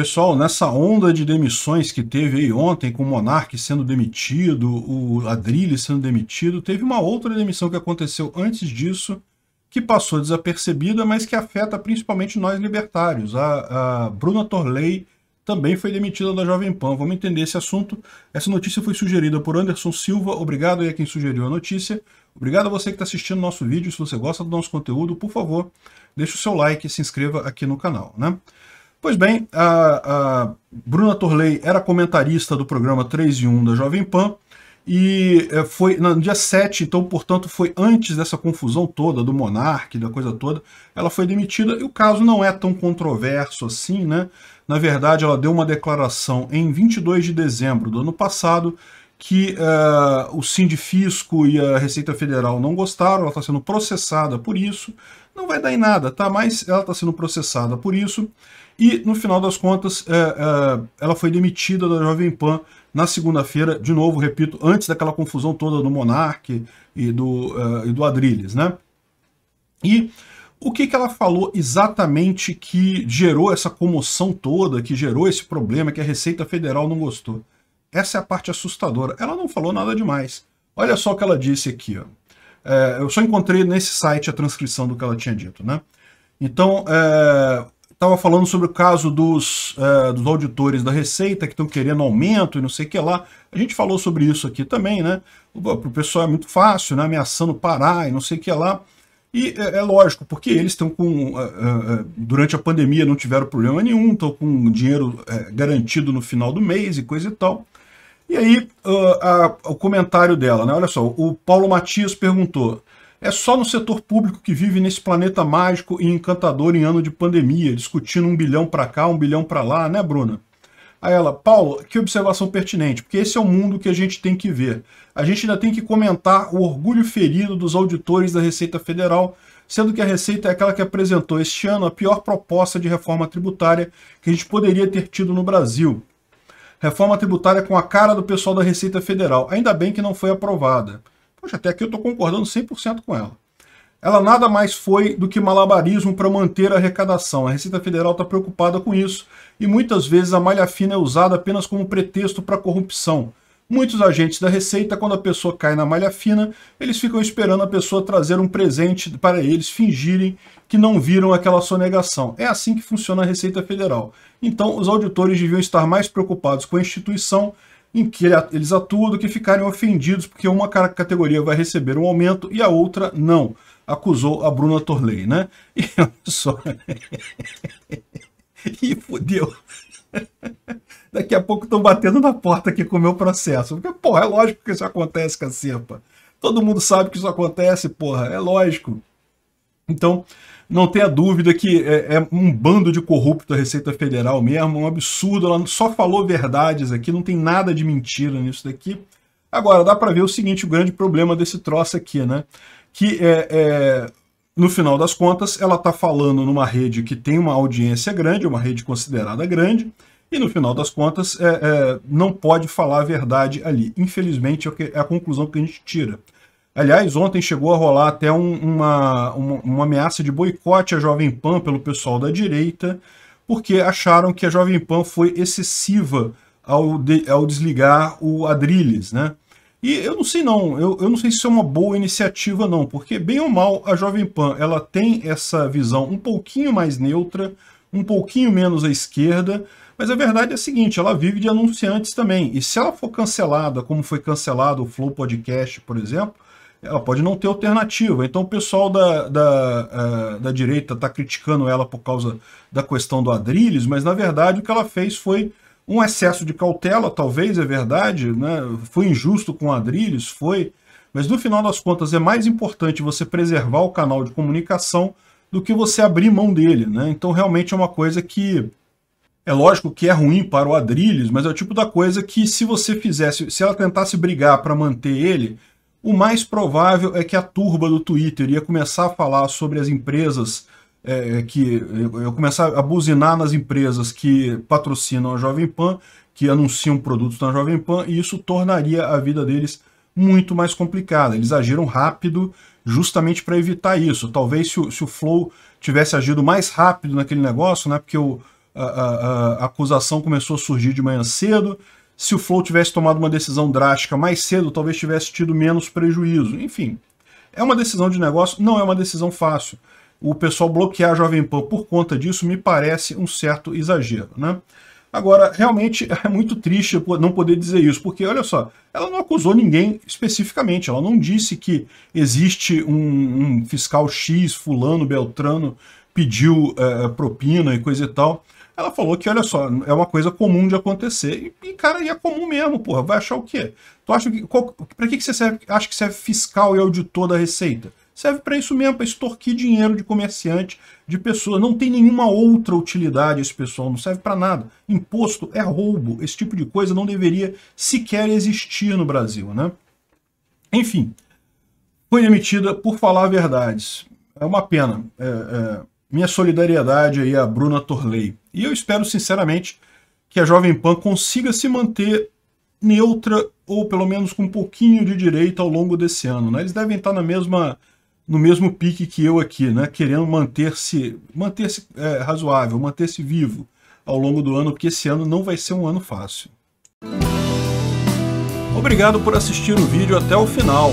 Pessoal, nessa onda de demissões que teve aí ontem, com o Monark sendo demitido, o Adrilli sendo demitido, teve uma outra demissão que aconteceu antes disso, que passou desapercebida, mas que afeta principalmente nós libertários. A, a Bruna Torley também foi demitida da Jovem Pan. Vamos entender esse assunto. Essa notícia foi sugerida por Anderson Silva. Obrigado aí a quem sugeriu a notícia. Obrigado a você que está assistindo nosso vídeo. Se você gosta do nosso conteúdo, por favor, deixe o seu like e se inscreva aqui no canal. Né? Pois bem, a, a Bruna Torley era comentarista do programa 3 e 1 da Jovem Pan, e eh, foi no dia 7, então, portanto, foi antes dessa confusão toda do Monarque da coisa toda, ela foi demitida e o caso não é tão controverso assim, né? Na verdade, ela deu uma declaração em 22 de dezembro do ano passado, que uh, o Sindifisco e a Receita Federal não gostaram, ela está sendo processada por isso, não vai dar em nada, tá? Mas ela está sendo processada por isso, e no final das contas, uh, uh, ela foi demitida da Jovem Pan na segunda-feira, de novo, repito, antes daquela confusão toda do Monarque e do, e do Adrilles, né? E o que, que ela falou exatamente que gerou essa comoção toda, que gerou esse problema, que a Receita Federal não gostou? Essa é a parte assustadora. Ela não falou nada demais. Olha só o que ela disse aqui. Ó. É, eu só encontrei nesse site a transcrição do que ela tinha dito. Né? Então, estava é, falando sobre o caso dos, é, dos auditores da Receita que estão querendo aumento e não sei o que lá. A gente falou sobre isso aqui também. né? Para o pessoal é muito fácil, né? ameaçando parar e não sei o que lá. E é, é lógico, porque eles estão com. É, é, durante a pandemia não tiveram problema nenhum, estão com dinheiro garantido no final do mês e coisa e tal. E aí, ah, a, o comentário dela, né? Olha só, o Paulo Matias perguntou: é só no setor público que vive nesse planeta mágico e encantador em ano de pandemia, discutindo um bilhão para cá, um bilhão para lá, né, Bruna? A ela, Paulo, que observação pertinente, porque esse é o mundo que a gente tem que ver. A gente ainda tem que comentar o orgulho ferido dos auditores da Receita Federal, sendo que a Receita é aquela que apresentou este ano a pior proposta de reforma tributária que a gente poderia ter tido no Brasil Reforma tributária com a cara do pessoal da Receita Federal. Ainda bem que não foi aprovada. Poxa, até aqui eu estou concordando 100% com ela. Ela nada mais foi do que malabarismo para manter a arrecadação. A Receita Federal está preocupada com isso e muitas vezes a malha fina é usada apenas como pretexto para corrupção. Muitos agentes da Receita, quando a pessoa cai na malha fina, eles ficam esperando a pessoa trazer um presente para eles fingirem que não viram aquela sonegação. É assim que funciona a Receita Federal. Então, os auditores deviam estar mais preocupados com a instituição em que eles atuam do que ficarem ofendidos porque uma categoria vai receber um aumento e a outra não, acusou a Bruna Torley, né? E só... e fudeu. daqui a pouco estão batendo na porta aqui com o meu processo. Porque, porra, é lógico que isso acontece, caceta. Todo mundo sabe que isso acontece, porra, é lógico. Então, não tenha dúvida que é, é um bando de corrupto a Receita Federal mesmo, um absurdo, ela só falou verdades aqui, não tem nada de mentira nisso daqui. Agora, dá para ver o seguinte, o grande problema desse troço aqui, né? Que é, é no final das contas, ela está falando numa rede que tem uma audiência grande, uma rede considerada grande, e no final das contas, é, é, não pode falar a verdade ali. Infelizmente, é, é a conclusão que a gente tira. Aliás, ontem chegou a rolar até um, uma, uma, uma ameaça de boicote à Jovem Pan pelo pessoal da direita, porque acharam que a Jovem Pan foi excessiva ao, de, ao desligar o Adrilles, né? E eu não sei não, eu, eu não sei se é uma boa iniciativa não, porque bem ou mal a Jovem Pan ela tem essa visão um pouquinho mais neutra, um pouquinho menos à esquerda, mas a verdade é a seguinte, ela vive de anunciantes também. E se ela for cancelada, como foi cancelado o Flow Podcast, por exemplo, ela pode não ter alternativa. Então o pessoal da, da, eh, da direita está criticando ela por causa da questão do Adrilles, mas na verdade o que ela fez foi um excesso de cautela, talvez, é verdade, né? foi injusto com o Adrilles, foi, mas no final das contas é mais importante você preservar o canal de comunicação do que você abrir mão dele. Né? Então realmente é uma coisa que é lógico que é ruim para o Adrilles, mas é o tipo da coisa que se você fizesse, se ela tentasse brigar para manter ele, o mais provável é que a turba do Twitter ia começar a falar sobre as empresas é, é que eu é, começar a buzinar nas empresas que patrocinam a Jovem Pan, que anunciam produtos na Jovem Pan, e isso tornaria a vida deles muito mais complicada. Eles agiram rápido justamente para evitar isso. Talvez se o, se o Flow tivesse agido mais rápido naquele negócio, né, porque o, a, a, a acusação começou a surgir de manhã cedo. Se o Flow tivesse tomado uma decisão drástica mais cedo, talvez tivesse tido menos prejuízo. Enfim, é uma decisão de negócio, não é uma decisão fácil. O pessoal bloquear a Jovem Pan por conta disso me parece um certo exagero, né? Agora, realmente é muito triste não poder dizer isso, porque olha só, ela não acusou ninguém especificamente, ela não disse que existe um, um fiscal X, fulano, beltrano, pediu é, propina e coisa e tal. Ela falou que, olha só, é uma coisa comum de acontecer. E, cara, e é comum mesmo, porra. Vai achar o quê? Tu acha que. Qual, pra que, que você serve, acha que serve fiscal e auditor da Receita? Serve para isso mesmo, para extorquir dinheiro de comerciante, de pessoa Não tem nenhuma outra utilidade esse pessoal, não serve para nada. Imposto é roubo. Esse tipo de coisa não deveria sequer existir no Brasil, né? Enfim, foi demitida por falar verdades. É uma pena. É, é, minha solidariedade aí a Bruna Torley. E eu espero, sinceramente, que a Jovem Pan consiga se manter neutra ou pelo menos com um pouquinho de direita ao longo desse ano. Né? Eles devem estar na mesma, no mesmo pique que eu aqui, né? querendo manter-se manter -se, é, razoável, manter-se vivo ao longo do ano, porque esse ano não vai ser um ano fácil. Obrigado por assistir o vídeo até o final.